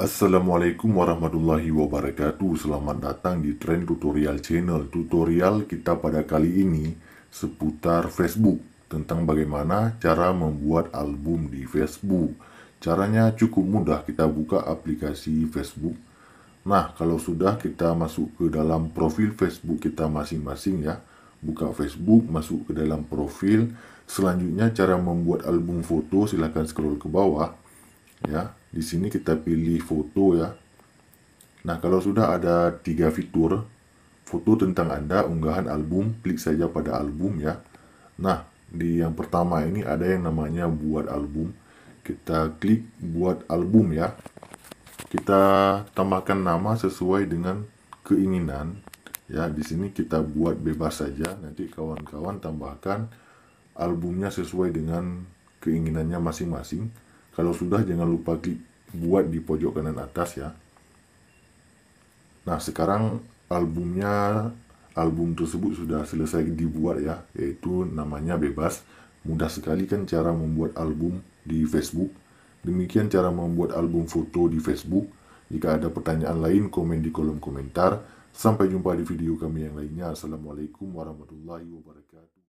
Assalamualaikum warahmatullahi wabarakatuh Selamat datang di Trend Tutorial Channel Tutorial kita pada kali ini seputar Facebook Tentang bagaimana cara membuat album di Facebook Caranya cukup mudah kita buka aplikasi Facebook Nah kalau sudah kita masuk ke dalam profil Facebook kita masing-masing ya Buka Facebook, masuk ke dalam profil Selanjutnya cara membuat album foto silahkan scroll ke bawah ya di sini kita pilih foto ya nah kalau sudah ada tiga fitur foto tentang anda unggahan album klik saja pada album ya nah di yang pertama ini ada yang namanya buat album kita klik buat album ya kita tambahkan nama sesuai dengan keinginan ya di sini kita buat bebas saja nanti kawan-kawan tambahkan albumnya sesuai dengan keinginannya masing-masing kalau sudah jangan lupa klik buat di pojok kanan atas ya. Nah, sekarang albumnya album tersebut sudah selesai dibuat ya, yaitu namanya Bebas. Mudah sekali kan cara membuat album di Facebook. Demikian cara membuat album foto di Facebook. Jika ada pertanyaan lain, komen di kolom komentar. Sampai jumpa di video kami yang lainnya. Assalamualaikum warahmatullahi wabarakatuh.